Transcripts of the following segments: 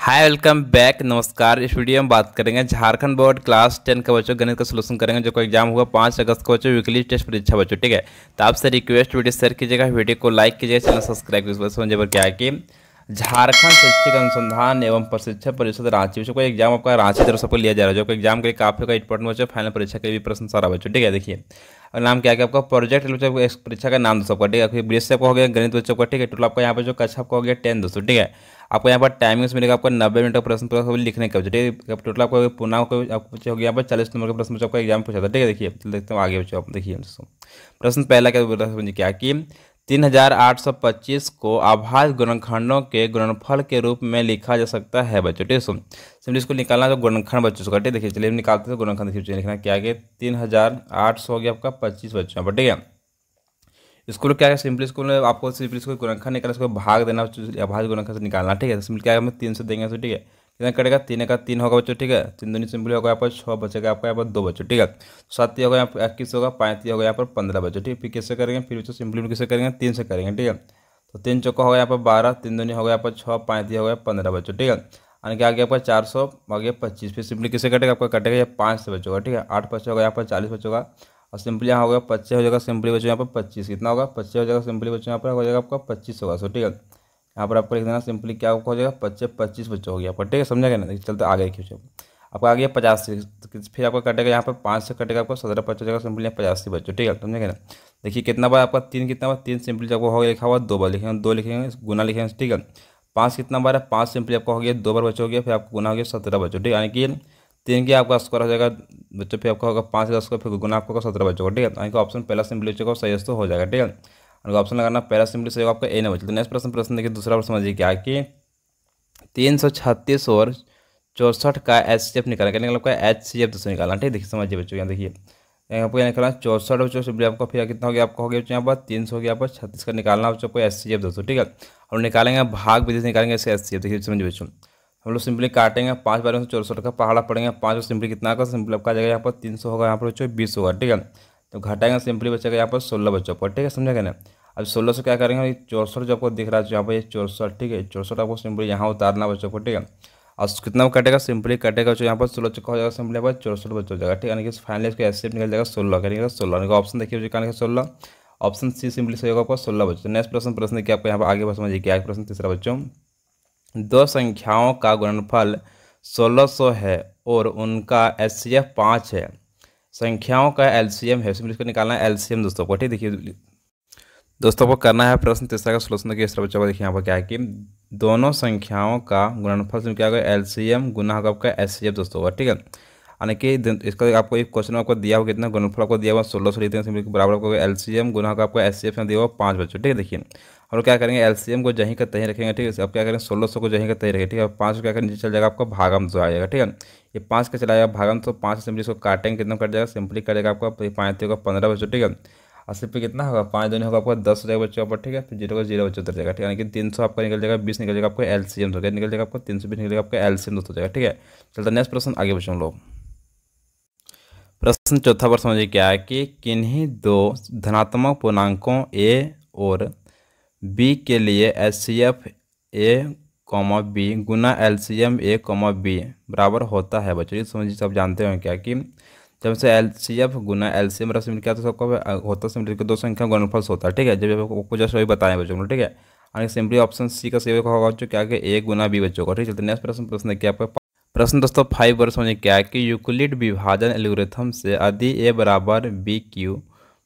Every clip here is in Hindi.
हाय वेलकम बैक नमस्कार इस वीडियो में बात करेंगे झारखंड बोर्ड क्लास टेन का बच्चों गणित का सलूशन करेंगे जो को एग्जाम हुआ पाँच अगस्त को बच्चों वीकली टेस्ट परीक्षा बच्चों ठीक है तो आपसे रिक्वेस्ट वीडियो शेयर कीजिएगा वीडियो को लाइक कीजिएगा चैनल सब्सक्राइब कीजिए पर क्या है कि झारखंड शैक्षिक अनुसंधान एवं प्रशिक्षण परिषद रांची बच्चों को एग्जाम आपका रांची तरफ सबको लिया जा रहा है जो एग्जाम के लिए काफी का इंपॉर्टेंट बच्चों फाइनल परीक्षा के लिए प्रश्न सारा बच्चों ठीक है देखिए और नाम क्या है आपका प्रोजेक्ट परीक्षा का नाम दोस्तों ठीक है एस एफ हो गया गणित बच्चों का ठीक है टोटल आपका यहाँ पर जो कक्षा आपका हो गया टेन दोस्तों ठीक है आपको यहाँ पर टाइमिंग्स मिलेगा आपको नब्बे मिनट का प्रश्न पूरा लिखने का ठीक है टोटल आपको पुनः आपको यहाँ पर चालीस नंबर का प्रश्न पूछा आपका एग्जाम पूछा था ठीक है देखिए देखते हैं आगे बच्चों देखिए प्रश्न पहला क्या बोला समझिए क्या कि तीन हजार आठ सौ पच्चीस को आभास गुणखंडों के गुणनफल के रूप में लिखा जा सकता है बच्चों ठीक है सिंपली इसको निकालना तो गुणखंड बच्चों से कटे देखिए चलिए निकालते हैं तो गुणखंड देखिए लिखना क्या आगे तीन हजार आठ सौ हो गया आपका पच्चीस बच्चों पर ठीक है स्कूल क्या है सिंपली स्कूल में आपको सिंपली स्कूल गुणखा निकालना उसको भाग देना भाग गुणखा से निकालना ठीक है तो सिंपल क्या है हमें तीन से देंगे ठीक है कितना कटेगा तीन का तीन होगा बच्चों ठीक है तीन दूनी सिंपल होगा यहाँ पर छः बचेगा आपका यहाँ पर दो बच्चों ठीक है तो सात ही होगा यहाँ पर इक्कीस होगा पैंतीस होगा यहाँ पर पंद्रह बच्चों ठीक है फिर किससे करेंगे फिर बच्चों सिंपली कैसे करेंगे तीन से करेंगे ठीक है तो तीन चौका होगा यहाँ पर बारह तीन दूनी होगा यहाँ पर छः पैंतीस होगा पंद्रह बच्चों ठीक है यानी कि आगे आपका चार सौ आगे पच्चीस फिर सिंपली किससे कटेगा आपका कटेगा या पाँच से बचोगा ठीक है आठ बच्चों होगा यहाँ पर चालीस बचोगा और सिंपली यहाँ हो गया पच्चीस हो जाएगा सिंपली बच्चों यहाँ पर पच्चीस कितना होगा पच्चीस हो जाएगा सिंपली बच्चों यहाँ पर हो जाएगा आपका पच्चीस होगा सो ठीक है यहाँ पर आपको लिख देना सिंपली क्या हो जाएगा पच्चीस पच्चीस बच्चों हो गया ठीक है समझा गया ना चलते आगे की आपका आ गया पचास फिर आपका कटेगा यहाँ पर पाँच से कटेगा आपको सत्रह हो जगह सिंपली यहाँ से बच्चों ठीक है गया ना देखिए कितना बार आपका तीन कितना बार तीन सिंपली आपको हो गया लिखा हुआ दो बार लिखेंगे दो लिखेंगे गुना लिखेंगे ठीक है पाँच कितना बार है पाँच सिंपली आपका हो गया दो बार बच्चों हो गया फिर आपको गुना हो गया सत्रह बच्चों ठीक है यानी कि तीन की आपका स्क्वायर हो जाएगा बच्चों फिर आपका होगा पाँच का स्क्वायर फिर गुना आपका होगा सत्रह बच्चों का ठीक है आपका तो ऑप्शन पहला सिंपली बच्चों का सही हो जाएगा ठीक है ऑप्शन लगाना पहला सिंपली सही आपका ए नंबर तो नेक्स्ट प्रश्न प्रश्न देखिए दूसरा प्रश्न समझिए क्या कि तीन सौ छत्तीस और चौसठ का एच सी एफ निकाला क्या निकालना मतलब आपका एच सी एफ दोस्तों निकालना ठीक देखिए समझिए बच्चों यहाँ देखिए यहाँ आपको यहाँ निकालना चौसठ बच्चों से आपको फिर कितना हो गया आपको हो गया यहाँ पर तीन सौ हो गया छत्तीस का निकालना आपको एस सी एफ दोस्तों ठीक है और निकालेंगे भाग विधि निकालेंगे एस सी एफ देखिए समझिए बच्चों हम लोग सिंपली काटेंगे पाँच बार में चौसठ का पहाड़ा पड़ेंगे पाँच को सिंपली कितना का सिंपली आपका जाएगा यहाँ पर तीन सौ होगा यहाँ पर बच्चों बीस होगा ठीक है तो घटाएंगे सिंपली बचेगा यहाँ पर सोलह बच्चों पर ठीक है गया ना अब सोलह से क्या करेंगे चौसठ जो आपको दिख रहा है यहाँ पर चौसठ ठीक है चौसठ आपको सिंपली यहाँ उतारना बच्चों को ठीक है और कितना वो कटेगा सिंपली कटेगा बच्चों यहाँ पर सोलह चुका हो जाएगा सिंपली यहाँ पर चौसठ बच्चों हो जाएगा ठीक है यानी फाइनली इसका एस निकल जाएगा सोलह का सोलह का ऑप्शन देखिए बच्चे कहा सोलह ऑप्शन सी सिंपली सही होगा आपको सोलह बच्चों नेक्स्ट प्रश्न प्रश्न देखिए आपको यहाँ पर आगे समझिए क्या प्रश्न तीसरा बच्चों दो संख्याओं का गुणनफल 1600 है और उनका एल सी एफ पाँच है संख्याओं का एम है उसमें इसको निकालना है एल सी एम दोस्तों को ठीक देखिए दोस्तों को करना है प्रश्न तीसरा का सोलह देखिए तीसरा बच्चों को देखिए यहाँ पर क्या है कि दोनों संख्याओं का गुणनफल से क्या होगा एम गुना होगा आपका एस सी एफ दोस्तों का ठीक है यानी कि इसका आपको एक क्वेश्चन आपको दिया हुआ कितना गुणफल आपको दिया हुआ सोलह सौ लिखते हैं बराबर आपको एल सी एम गुना का आपको एस सी एफ में दिया हुआ पाँच बच्चों ठीक है देखिए हम लोग क्या करेंगे एल सी एम को जहीं का तहीं रखेंगे ठीक है अब क्या करेंगे सोलह सौ को जहीं का तहीं रखेंगे ठीक है पाँच सौ क्या करेंगे चल जाएगा आपका भागम जो आएगा ठीक है ये पाँच का चला जाएगा भागम तो पाँच सिंपली इसको काटेंगे कितना कट जाएगा सिंपली करेगा आपका पाँच होगा पंद्रह बच्चों ठीक है अस्सी पे कितना होगा पाँच दोनों होगा आपका दस रुपये बच्चों पर ठीक है फिर जीरो का जीरो बच्चों उतर जाएगा ठीक है यानी कि तीन सौ आपका निकल जाएगा बीस निकल जाएगा आपको एल सी एम हो निकल जाएगा आपको तीन सौ बीस निकल जाएगा आपका एल सी एम दोस्त हो जाएगा ठीक है चलता नेक्स्ट प्रश्न आगे बच्चों लोग प्रश्न चौथा प्रश्न मुझे क्या है कि किन्हीं दो धनात्मक पूर्णांकों ए और बी के लिए L C F A comma B गुना L C M A comma B बराबर होता है बच्चों ये समझ सब जानते हो क्या कि जब से एल सी एफ गुना एल सी एम रस मिल क्या तो सबको होता है दो संख्या गुणफल्स होता है ठीक है जब आपको जस्ट वही बताएं बच्चों को ठीक है सिंपली ऑप्शन सी का सेवक होगा बच्चों क्या कि ए गुना बी बच्चों को ठीक है नेक्स्ट प्रश्न प्रश्न देखिए आपका प्रश्न दोस्तों फाइव वर्ष समझे क्या है कि यूक्लिड विभाजन एल्गोरिथम से यदि ए बराबर बी क्यू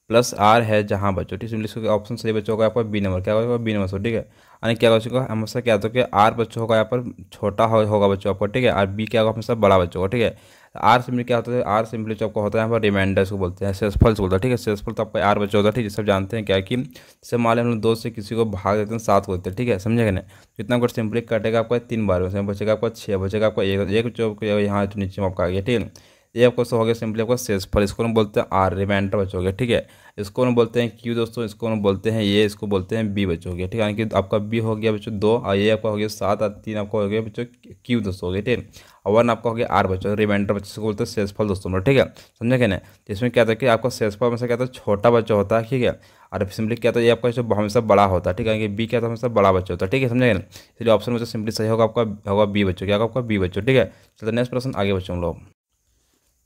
प्लस आर है जहाँ बच्चों ठीक है इसमें ऑप्शन सही बच्चों का आपका बी नंबर क्या होगा बी नंबर ठीक है यानी क्या बच्चों हमेशा क्या होता है कि आर बच्चों होगा यहाँ पर छोटा होगा बच्चों आपका ठीक है और बी क्या होगा हमेशा बड़ा बच्चों का ठीक है आर सिम्पली क्या होता है आर सिम्पली जो आपका होता है यहाँ पर रिमाइंडर्स को बोलते हैं सेसफल्स बोलता तो है ठीक है सेसफल तो आपका आर बचा होता है ठीक है सब जानते हैं क्या कि जैसे मान लें हम लोग दो से किसी को भाग देते हैं सात को देते हैं ठीक है समझे ना जितना तो कुछ सिंपली कटेगा आपका तीन बार में बचेगा आपका छः बचेगा आपका एक एक जो यहाँ नीचे में आपका आ गया ठीक है ये आपको सो हो गया सिंपली आपका फल इसको हम बोलते हैं आर रिमाइंडर बचोगे ठीक है इसको हम बोलते हैं क्यू दोस्तों इसको हम बोलते हैं ये इसको बोलते हैं बी बचोगे ठीक है यानी कि आपका बी हो गया बच्चों दो और ये आपका हो गया सात और तीन आपका हो गया बच्चों क्यू दोस्तों हो गया ठीक है और वन आपका हो गया आर बच्चों रिमाइंडर बच्चे को बोलते हैं फल दोस्तों ठीक है समझे क्या ना तो इसमें क्या था कि आपका सेसफल में से क्या था छोटा बच्चा होता है ठीक है और सिंपली क्या था ये आपका जो हमेशा बड़ा होता है ठीक है बी क्या था हमेशा बड़ा बच्चा होता है ठीक है समझे इसलिए ऑप्शन में सिंपली सही होगा आपका होगा बी बच्चों क्या होगा आपका बी बच्चों ठीक है चलते नेक्स्ट प्रश्न आगे बच्चों लोग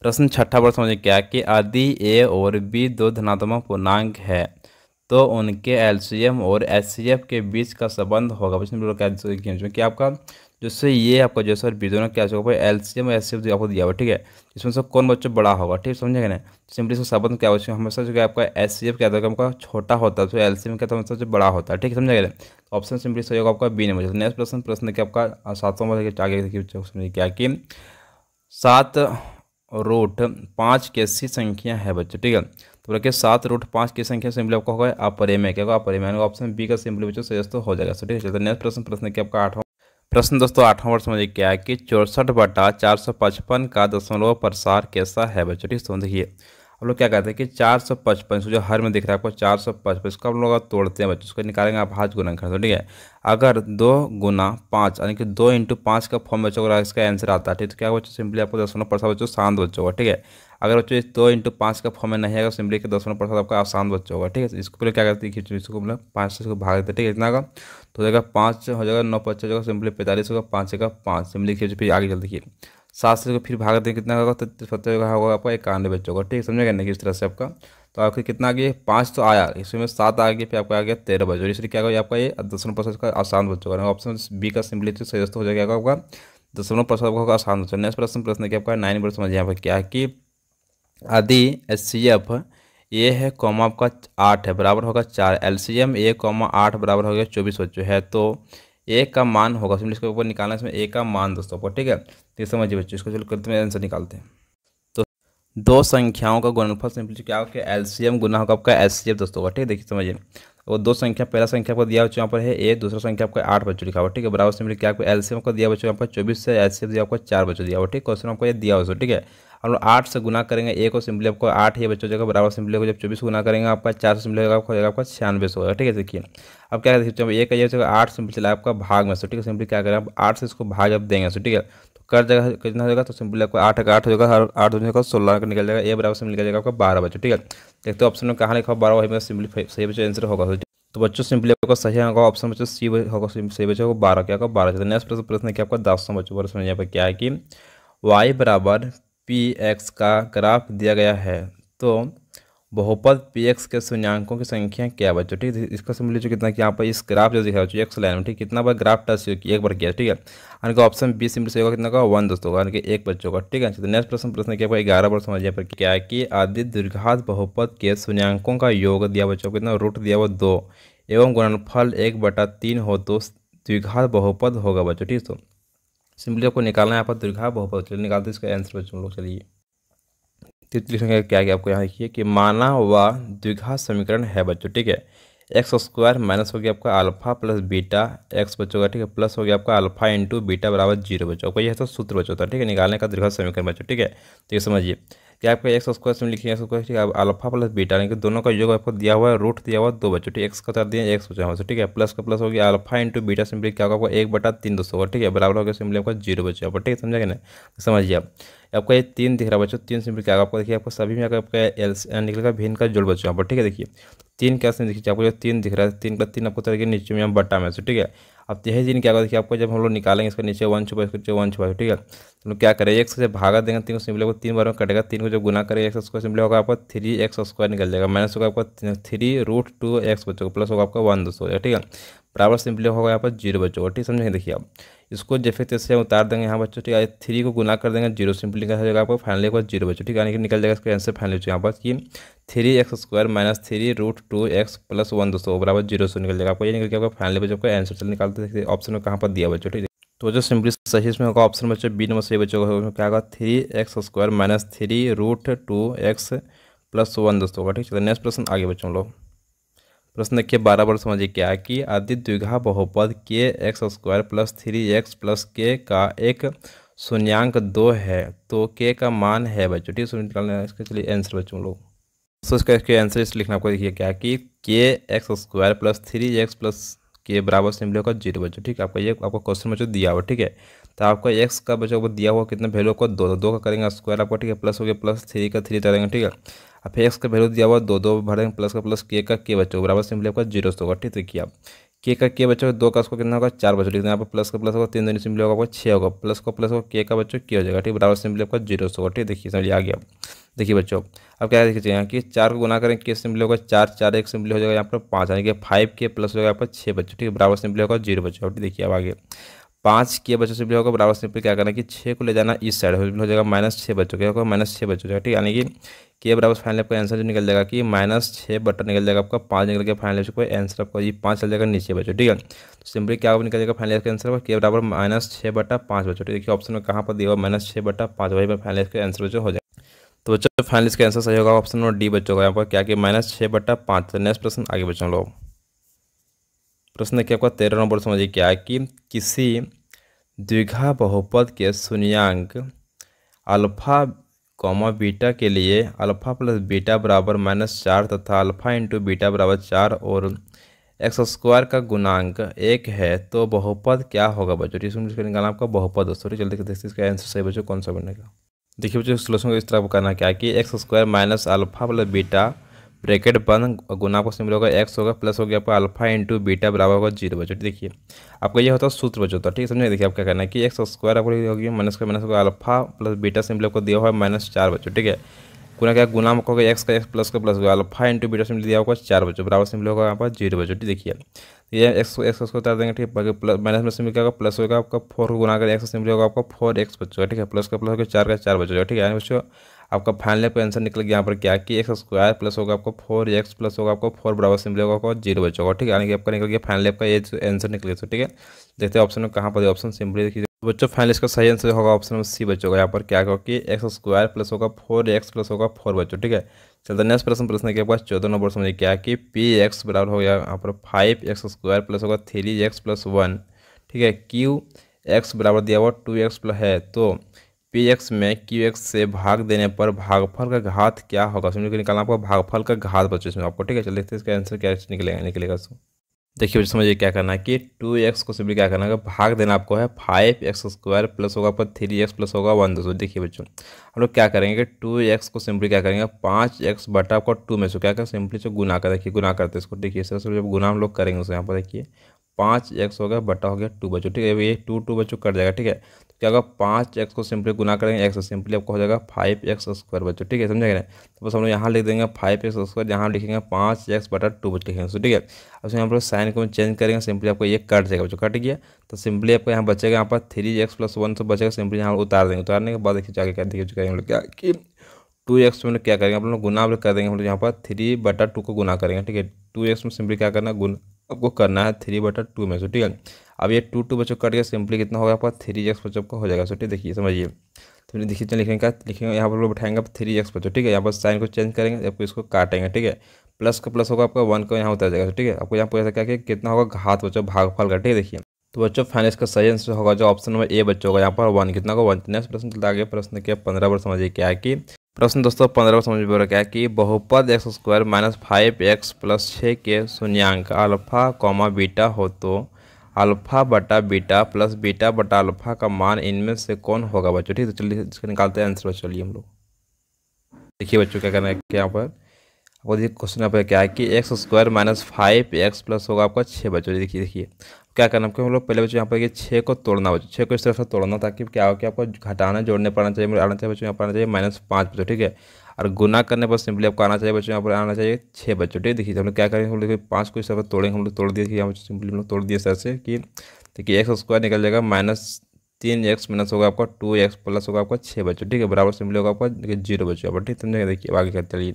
प्रश्न छठा प्रश्न मुझे क्या कि यदि ए और बी दो धनात्मक पूर्णांक है तो उनके एलसीएम और एस के बीच का संबंध होगा प्रश्न कि आपका जिससे ये आपका जो सर बी दोनों क्या होगा एल सी एम और एस सी आपको दिया हुआ ठीक है इसमें से कौन बच्चा बड़ा होगा ठीक है समझेगा ना सिंपली इसका संबंध क्या होगा हमेशा जो है आपका एस सी एफ क्या होता है आपका छोटा होता है तो एम क्या था हमेशा जो बड़ा होता है ठीक है समझेगा ना ऑप्शन सिंपली सही होगा आपका बी नंबर नेक्स्ट प्रश्न प्रश्न क्या आपका सातवां क्या कि सात रूट पाँच कैसी संख्या है बच्चों ठीक है तो रखिए सात रूट पाँच की संख्या सिंपल मतलब आपका होगा अपरे में क्या होगा अपरे में ऑप्शन बी का सिंपल बच्चों सजेस्ट तो हो जाएगा ठीक है नेक्स्ट प्रश्न प्रश्न की आपका आठवां प्रश्न दोस्तों आठवां वर्ष में क्या है कि चौसठ बटा चार सौ पचपन का दशमलव प्रसार कैसा है बच्चों ठीक है तो देखिए हम लोग क्या करते हैं कि चार सौ पचपन जो हर में दिख रहा है आपको चार सौ पचपन इसको हम लोग तोड़ते हैं बच्चों इसको निकालेंगे आप हाथ गुना करते हो ठीक है अगर दो गुना पाँच यानी कि दो इंटू पाँच का फॉर्म बच्चों को इसका आंसर आता है ठीक है तो क्या बच्चों सिंपली आपको दस दसवां प्रसाद बच्चों शांत बच्चों का ठीक है अगर बच्चों दो इंटू पाँच का फॉर्म में नहीं आएगा सिंपली के दस दसवां प्रसाद आपका आसान बच्चों होगा ठीक है इसको क्या करते हैं इसको मतलब पाँच से इसको भाग देते ठीक है इतना का तो हो जाएगा पाँच हो जाएगा नौ पच्चीस हो जाएगा सिंपली पैंतालीस होगा पाँच जगह पाँच सिंपली खींच फिर आगे चल देखिए सात से फिर भाग दें कितना होगा तो सत्तर का होगा आपका इक्यानवे चौका ठीक है समझेगा नहीं किस तरह से आपका तो आपके कितना आ गया पाँच तो आया इसमें सात आ गया फिर आपका आ गया तेरह बजे इसलिए क्या होगा आपका ये दसवें प्रतिशत का आसान बच चुका है ऑप्शन बी का सिंपली तो सजेस्ट हो जाएगा आपका दसवें प्रतिशत का आसान बच्चा नेक्स्ट प्रश्न प्रश्न क्या आपका नाइन परसेंट समझिए यहाँ पर क्या है कि आदि एस सी एफ ए है कॉमा आपका आठ है बराबर होगा चार L C M A comma आठ बराबर हो गया चौबीस बच्चों है तो ए का मान होगा सिंपली इसके ऊपर निकालना है इसमें ए का मान दोस्तों ऊपर ठीक है तो समझिए बच्चों इसको चलो करते हैं आंसर निकालते हैं तो दो संख्याओं का गुणनफल सिंपली क्या होगा एल सी एम गुना होगा आपका एस सी एफ दोस्तों का ठीक है देखिए समझिए वो दो संख्या पहला संख्या आपको दिया बच्चों यहाँ पर है ए दूसरा संख्या आपका आठ बच्चों लिखा हुआ ठीक है बराबर सिंपली क्या आपको एल सी एम आपको दिया बच्चों यहाँ पर चौबीस से एल सी एफ दिया आपको चार बच्चों दिया हुआ ठीक है क्वेश्चन आपको ये दिया हुआ ठीक है हम लोग आठ से गुना करेंगे एक और सिंपली आपको आठ ये बच्चों जगह बराबर सिंपली होगा जब चौबीस गुना करेंगे आपका चार सौ सिंपली होगा आपको आपका छियानवे सौ होगा ठीक है देखिए अब क्या करें एक ये तो आठ सिंपल चला आपका भाग में सो ठीक है सिंपली क्या करें आप आठ से इसको भाग अब देंगे सो ठीक है तो कर जगह कितना होगा तो सिंपली आपको आठ का आठ होगा आठ दो जगह सोलह का निकल जाएगा ए बराबर सिंपली जाएगा आपका बारह बच्चों ठीक है देखते हो ऑप्शन में कहाँ लिखा बारह वही सिंपली सही बच्चों आंसर होगा तो बच्चों सिंपली आपको सही होगा ऑप्शन बच्चों सी होगा सही बच्चों को बारह क्या होगा बारह नेक्स्ट तो प्रश्न क्या आपका सौ बच्चों प्रश्न यहाँ पर क्या है कि वाई बराबर पी एक्स का ग्राफ दिया गया है तो बहुपद पी एक्स के शून्यांकों की संख्या क्या बच्चों ठीक है इसका समझ लीजिए कितना कि यहाँ पर इस ग्राफ जो दिखा बच्चों एक्स लाइन में ठीक कितना बार ग्राफ टच एक बार किया ठीक है यानी कि ऑप्शन बी सिंपल से होगा कितना का वन दोस्तों का यानी कि एक बच्चों का ठीक है नेक्स्ट तो प्रश्न प्रश्न क्या किया ग्यारह बार समझिए पर क्या कि आदि दीर्घात बहुपद के शून्यांकों का योग दिया बच्चों कितना रूट दिया हुआ दो एवं गुणनफल एक बटा तीन हो तो द्विघात बहुपद होगा बच्चों ठीक है सिंपली आपको निकालना है यहाँ पर दीर्घा बहुपद चलिए निकालते इसका आंसर बच्चों लोग चलिए तृतीय संख्या क्या क्या आपको यहाँ देखिए कि माना व दीर्घा समीकरण है बच्चों ठीक है एक्स स्क्वायर माइनस हो गया आपका अल्फा प्लस बीटा एक्स बचोगा ठीक है प्लस हो गया आपका अल्फा इंटू बीटा बराबर जीरो बचो आपका यह तो सूत्र बचो था ठीक है निकालने का दीर्घ समीकरण बचो ठीक है तो ये समझिए कि आपका एक्स स्क्वायर से लिखिए ठीक है अल्फा प्लस बीटा यानी कि दोनों का योग आपको दिया हुआ है रूट दिया हुआ है दो बचो ठीक है एक्स का कर दिया एक्स बचा हुआ ठीक है प्लस का प्लस हो गया अल्फा इंटू बीटा सिंपली क्या होगा आपको एक बटा तीन दोस्तों होगा ठीक है बराबर हो गया सिंपली आपका जीरो बचो आप ठीक है समझेगा ना तो समझिए आप आपका ये तीन दिख रहा है बच्चों तीन सिंपल क्या होगा आपको देखिए आपको सभी में आपका एल निकलेगा भिन्न का जोड़ बच्चों आप पर ठीक है देखिए तीन कैसे नहीं दिखिए आपको जो तीन दिख रहा है तीन का तीन आपको तरह के नीचे में हम बट्टा में से ठीक है अब यही दिन क्या होगा देखिए आपको जब हम लोग निकालेंगे इसका नीचे वन छुपा इसको नीचे वन छुपा ठीक है तो लोग क्या करें एक से भागा देंगे तीन को सिंपली होगा तीन बार में कटेगा तीन को जब गुना करें एक स्क्वायर सिंपली होगा आपका थ्री एक्स स्क्वायर निकल जाएगा माइनस होगा आपका थ्री रूट टू एक्स बच्चों को प्लस होगा आपका वन सौ ठीक है बराबर सिंपल होगा यहाँ पर जीरो बच्चों को ठीक समझेंगे देखिए आप इसको जैसे फिर उतार देंगे यहाँ बच्चों ठीक है थ्री को गुना कर देंगे जीरो सिंपली कैसे जाएगा आपको फाइनली के जीरो बच्चों ठीक है यानी कि निकल जाएगा इसका आंसर फाइनल बच्चों यहाँ पास कि three X square minus three root two X plus one दोस्तों बराबर जीरो सौ निकल जाएगा आपको ये निकल गया फाइनली बच्चों का आंसर चल निकालते ऑप्शन में कहाँ पर दिया बच्चों ठीक है तो जो सिंपली सही इसमें होगा ऑप्शन बच्चों बी नंबर सही बच्चों का होगा क्या होगा three X square minus three root two X plus one दोस्तों का ठीक है नेक्स्ट प्रश्न आगे बच्चों लोग प्रश्न देखिए बारह बार समझिए क्या कि आदि द्विघा बहुपद K X square plus three X plus K का एक शून्यांक दो है तो के का मान है बच्चों ठीक है इसके चलिए आंसर बच्चों लोग सो इसका इसके आंसर इस लिखना आपको देखिए क्या कि K X square plus three X plus K बराबर सिंपल होगा जीरो बच्चों ठीक है आपका ये आपका क्वेश्चन बच्चों दिया हुआ ठीक है तो आपको एक्स का बच्चों को दिया हुआ कितना वैल्यू को दो तो दो का करेंगे स्क्वायर आपका ठीक है प्लस हो गया प्लस थ्री का थ्री करेंगे ठीक है अब फिर एक्स का वैल्यू दिया हुआ दो दो भरेंगे प्लस का प्लस के का के बच्चों बराबर सिंपली आपका जीरो होगा ठीक तो देखिए आप के का के बच्चों दो का उसको कितना होगा चार बच्चों लिखते तो हैं यहाँ पर प्लस का प्लस होगा तीन दोनों सिंपली होगा आपको छः होगा प्लस का प्लस होगा के का बच्चों के हो जाएगा ठीक बराबर सिंपली आपका जीरो होगा ठीक देखिए समझिए आ गया देखिए बच्चों अब क्या देखिए यहाँ की चार को गुना करें के सिंपली होगा चार चार एक सिंपली हो जाएगा यहाँ पर पाँच आएंगे फाइव के प्लस हो जाएगा यहाँ पर छः बच्चों ठीक बराबर सिंपली होगा जीरो बच्चों ठीक देखिए अब आगे पाँच के बच्चों से भी होगा बराबर सिंपल क्या करना कि छः को ले जाना इस साइड हो जाएगा माइनस छः बच्चों का होगा माइनस छः बच्चों का ठीक है यानी कि के बराबर फाइनल आपका आंसर जो निकल जाएगा कि माइनस छः बटन निकल जाएगा आपका पाँच निकल के फाइनल आपका आंसर आपका ये पाँच चल जाएगा नीचे बच्चों ठीक है तो सिंपली क्या निकल जाएगा फाइनल का आंसर के बराबर माइनस छः बटा पाँच बच्चों देखिए ऑप्शन में कहाँ पर दिया माइनस छः बटा पाँच वही पर फाइनल का आंसर बच्चों हो जाएगा तो बच्चों फाइनल का आंसर सही होगा ऑप्शन नंबर डी बच्चों का यहाँ पर क्या कि माइनस छः बटा पाँच नेक्स्ट तो प्रश्न आगे बच्चों लोग प्रश्न देखिए आपका तेरह नंबर समझिए क्या कि किसी द्विघा बहुपद के शून्यंक अल्फा कॉमा बीटा के लिए अल्फा प्लस बीटा बराबर माइनस चार तथा अल्फा इंटू बीटा बराबर चार और एक्स स्क्वायर का गुणांक एक है तो बहुपद क्या होगा बच्चों इसमें निकालना आपका बहुपद दोस्तों जल्दी देखते इसका आंसर सही बच्चों कौन सा बनेगा देखिए बच्चों सोल्यूशन को इस तरह करना क्या कि X square minus alpha plus beta bracket बंद गुना को सिंबल होगा एक्स होगा प्लस हो गया आपका अल्फा इंटू बीटा बराबर होगा जीरो बचो देखिए आपका ये होता है सूत्र बचो तो होता ठीक है समझे देखिए आप क्या करना है कि एक्स स्क्वायर आपको होगी माइनस का माइनस होगा अल्फा प्लस बीटा सिंबल आपको दिया हुआ है माइनस चार बचो ठीक है गुना क्या गुना में होगा एक्स का एक्स प्लस का प्लस होगा अल्फा इंटू बीटा सिंबल दिया होगा चार बचो बराबर सिंबल होगा आपका पर जीरो बजट देखिए ये एक्स एक्स को उतार देंगे ठीक है प्लस माइनस में सिंबल क्या होगा प्लस होगा आपका फोर को गुना कर एक्स सिंबल होगा आपका फोर एक्स बचेगा ठीक है प्लस का प्लस होगा चार का चार बचेगा ठीक है बच्चों आपका फाइनल आपका आंसर निकल गया यहाँ पर क्या कि एक्स स्क्वायर प्लस होगा आपको फोर एक्स प्लस होगा आपको फोर बराबर सिंपल होगा आपको जीरो बच होगा ठीक है यानी कि आपका निकल गया फाइनल आपका ये आंसर निकल गया ठीक है देखते हैं ऑप्शन में कहाँ पर ऑप्शन सिंपल बच्चों फाइनल इसका सही आंसर होगा ऑप्शन नंबर सी बच्चों का यहाँ पर क्या होगा कि एक्स स्क्वायर प्लस होगा फोर एक्स प्लस होगा फोर बच्चों ठीक है चलते नेक्स्ट प्रश्न प्रश्न के पास चौदह नंबर समझिए क्या कि पी एक्स बराबर हो गया यहाँ पर फाइव एक्स स्क्वायर प्लस होगा थ्री एक्स प्लस वन ठीक है क्यू एक्स बराबर दिया हुआ टू एक्स प्लस है तो पी एक्स में क्यू एक्स से भाग देने पर भागफल का घात क्या होगा समझो कि निकालना आपको भागफल का घात बच्चों इसमें आपको ठीक है चलिए इसका आंसर क्या निकलेगा निकलेगा सो देखिए बच्चे समझिए क्या करना है कि टू एक्स को सिंपली क्या करना है भाग देना आपको है फाइव एक्स स्क्वायर प्लस होगा पर थ्री एक्स प्लस होगा वन दो देखिए बच्चों हम लोग क्या करेंगे कि टू एक्स को सिंपली क्या करेंगे पाँच एक्स बटा आपको टू में से क्या करें सिंपली से गुना कर देखिए गुना करते इसको देखिए इस तरह जब गुना हम लोग करेंगे उसको यहाँ पर देखिए पाँच एक्स हो गया बटा हो गया टू बच्चों ठीक है ये टू टू बच्चों कट जाएगा ठीक है क्या होगा पाँच एक्स को सिंपली गुना करेंगे एक्स सिंपली आपको हो जाएगा फाइव एक्स स्क्वायर बच्चों ठीक है समझेंगे तो बस हम लोग यहाँ लिख देंगे फाइव एक्स स्क्वायर यहाँ लिखेंगे पाँच एक्स बटा टू बच्चे लिखेंगे ठीक है अब यहाँ पर साइन को चेंज करेंगे सिंपली आपको ये कट जाएगा बच्चों कट गया तो सिंपली आपको यहाँ बचेगा यहाँ पर थ्री एक्स प्लस वन से बचेगा सिंपली यहाँ उतार देंगे उतारने के बाद देखिए जाके क्या देखिए हम लोग क्या कि टू एक्स में क्या करेंगे आप लोग गुना आप लोग कर देंगे हम लोग यहाँ पर थ्री बटा टू को गुना करेंगे ठीक है टू एक्स में सिंपली क्या करना गुना आपको करना है थ्री बटा टू में से ठीक है अब ये टू टू बच्चों कट गया सिंपली कितना होगा आपका थ्री एक्स बच्चों का हो जाएगा सोटी देखिए समझिए तो मैंने देखिए लिखने का लिखेंगे यहाँ पर लोग बैठाएंगे आप थ्री एक्स बच्चों ठीक है यहाँ पर साइन को चेंज करेंगे आपको इसको काटेंगे ठीक है प्लस का प्लस होगा आपका वन का यहाँ उतर जाएगा ठीक है आपको यहाँ पूछा क्या कितना होगा घात बच्चों भाग का ठीक है देखिए तो बच्चों फाइनल इसका सही आंसर होगा जो ऑप्शन नंबर ए बच्चों का यहाँ पर वन कितना होगा वन नेक्स्ट प्रश्न चलता आगे प्रश्न किया पंद्रह बार समझिए क्या कि प्रश्न दोस्तों पंद्रह बार समझिए क्या कि बहुपद X square minus five X plus छः के शून्यंक अल्फा कॉमा बीटा हो तो अल्फ़ा बटा बीटा प्लस बीटा बटा अल्फ़ा का मान इनमें से कौन होगा बच्चों ठीक है तो चलिए इसका निकालते हैं आंसर चलिए हम लोग देखिए बच्चों क्या करना है यहाँ पर आपको देखिए क्वेश्चन यहाँ पर क्या है कि X square minus five X plus होगा आपका छः बच्चों देखिए देखिए क्या करना है हम लोग पहले बच्चों यहाँ पर छः को तोड़ना बच्चों छः को इस तरफ से तोड़ना ताकि क्या हो कि आपको घटाना जोड़ने पड़ना चाहिए आना चाहिए बच्चों यहाँ पर आना चाहिए माइनस पाँच बच्चों ठीक है और गुना करने पर सिंपली आपको आना चाहिए बच्चों यहाँ पर आना चाहिए छः बच्चों ठीक देखिए हम लोग क्या करेंगे हम लोग पाँच को इस तरह तोड़ेंगे हम लोग तोड़ दिए यहाँ पर सिंपली हम लोग तोड़ दिए सर से कि देखिए एक्स स्क्वायर निकल जाएगा माइनस तीन एक्स माइनस होगा आपका टू एक्स प्लस होगा आपका छः बच्चों ठीक है बराबर सिंपली होगा आपका देखिए जीरो बच्चों पर ठीक समझे देखिए आगे करते चलिए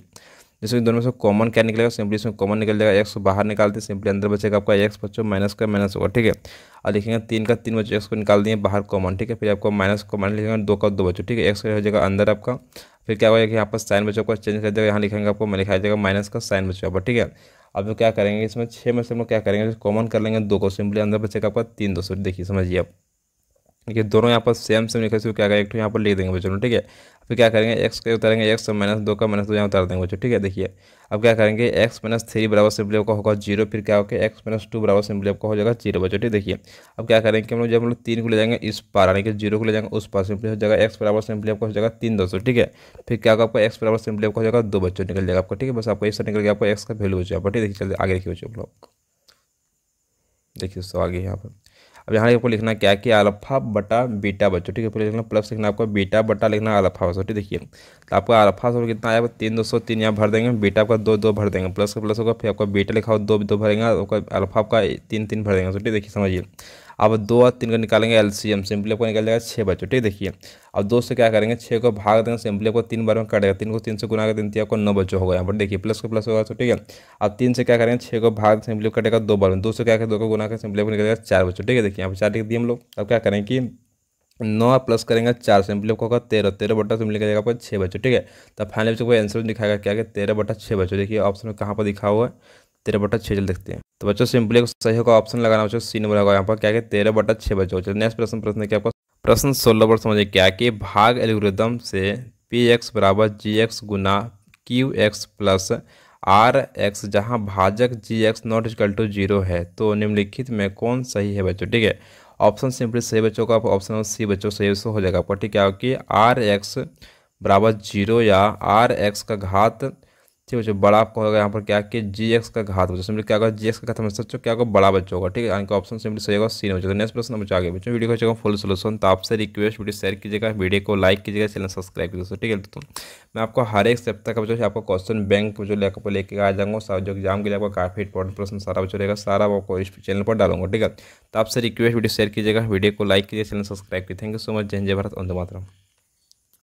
जैसे दोनों में से कॉमन क्या निकलेगा सिंपली इसमें कॉमन निकल जाएगा एक्स को बाहर निकालते सिंपली अंदर बचेगा आपका एक्स बच्चों माइनस का माइनस होगा ठीक है और लिखेंगे तीन का तीन बच्चों एक्स को निकाल दिए बाहर कॉमन ठीक है फिर आपको माइनस कॉमन लिखेंगे दो का दो बच्चों ठीक है एक्स हो जाएगा अंदर आपका फिर क्या होगा कि यहाँ पर साइन बचा को चेंज कर देगा यहाँ लिखेंगे आपको मैं लिखा जाएगा माइनस का साइन बचो पर ठीक है अब तो क्या करेंगे इसमें छः में से हम लोग क्या करेंगे कॉमन कर लेंगे दो को सिंपली अंदर बचेगा आपका तीन दो सौ देखिए समझिए आप ये दोनों यहाँ पर सेम सेम लिखा क्या करेंगे एक तो यहाँ पर लिख देंगे बच्चों ठीक है फिर क्या करेंगे एक्स का उतारेंगे एक्स माइनस दो का माइनस दो यहाँ उतार देंगे बच्चों ठीक है देखिए अब क्या करेंगे एक्स माइनस थ्री बराबर सिम्पली आपका होगा जीरो फिर क्या होगा एक्स माइनस टू बराबर सिम्पली आपका हो जाएगा जीरो बच्चों ठीक देखिए अब क्या करेंगे कि हम लोग जब हम लोग तीन को ले जाएंगे इस पार यानी कि जीरो को ले जाएंगे उस पार सिम्पली हो जाएगा एक्स बराबर सिम्पली आपका हो जाएगा तीन दो ठीक है फिर क्या होगा आपका एक्स बराबर सिम्पली आपका हो जाएगा दो बच्चों निकल जाएगा आपका ठीक है बस आपको इससे निकल गया आपको एक्स का वैल्यू बच्चों ठीक है देखिए चलिए आगे देखिए बच्चों आप लोग देखिए सो आगे यहाँ पर अब यहाँ आपको लिखना क्या कि अल्फा बटा बीटा बच्चों ठीक है पूरे लिखना प्लस लिखना आपको बीटा बटा लिखना अल्फा बच्चों ठीक देखिए तो आपका अल्फा सो कितना आएगा तीन दो सौ तीन यहाँ भर देंगे बीटा आपका दो दो भर देंगे प्लस का प्लस होगा फिर आपका बीटा लिखा हो दो दो भरेंगे आपका अल्फा आपका तीन तीन भर देंगे सोटी तो देखिए समझिए अब दो और तीन को निकालेंगे एलसीएम सिंपली आपको निकल जाएगा छः बच्चों ठीक देखिए अब दो से क्या करेंगे छः को भाग देंगे सिंपली आपको तीन बार में कटेगा तीन को तीन से गुना कर तीन आपको नौ बचो होगा यहाँ पर देखिए प्लस को प्लस होगा तो ठीक है अब तीन से क्या करेंगे छः को भाग सिंपली कटेगा दो बार में दो से क्या करें दो को गुना कर सिंपली आपको निकलेगा चार बच्चों ठीक है देखिए यहाँ पर चार लिख दिए हम लोग अब क्या करें कि नौ प्लस करेंगे चार सिंपली आपको होगा तेरह तेरह बटा सिंपली का जगह छः बच्चों ठीक है तो फाइनल आपको आंसर दिखाएगा क्या कि तेरह बटा छः बच्चों देखिए ऑप्शन में कहाँ पर दिखा हुआ है तेरह बटा छः जल देखते हैं तो बच्चों सिंपली आपको सही होगा ऑप्शन लगाना बच्चों सी नंबर होगा यहाँ पर क्या तेरह बटा छः बच्चों बच्चे नेक्स्ट प्रश्न प्रश्न क्या आपको प्रश्न सोलह पर समझिए क्या कि भाग एल्गोरिदम से पी एक्स बराबर जी एक्स गुना Q X plus R X जहाँ भाजक G X not equal to zero है तो निम्नलिखित में कौन सही है बच्चों ठीक है ऑप्शन सिंपली सही बच्चों का ऑप्शन सी बच्चों सही हो जाएगा आपका ठीक है कि आर एक्स बराबर जीरो या आर एक्स का घात ठीक है बच्चों बड़ा आपका होगा यहाँ पर क्या कि जी एक्स का घात बच्चों सिंपली क्या होगा जी एक्स का घात समझ सकते हो क्या होगा बड़ा बच्चा होगा ठीक है यानी ऑप्शन सिंपली सही होगा सी हो जाएगा नेक्स्ट प्रश्न बच्चों आगे बच्चों वीडियो को चाहिए फुल सोल्यूशन तो आपसे रिक्वेस्ट वीडियो शेयर कीजिएगा वीडियो को लाइक कीजिएगा चैनल सब्सक्राइब कीजिए ठीक है दोस्तों मैं आपको हर एक सप्ताह का बच्चों आपको क्वेश्चन बैंक जो लेकर लेके आ जाऊंगा जो एग्जाम के लिए आपको काफ़ी इंपॉर्टेंट प्रश्न सारा बच्चों रहेगा सारा आपको इस चैनल पर डालूंगा ठीक है तो आपसे रिक्वेस्ट वीडियो शेयर कीजिएगा वीडियो को लाइक कीजिए चैनल सब्सक्राइब कीजिए थैंक यू सो मच जय जय भारत अंदर मातरम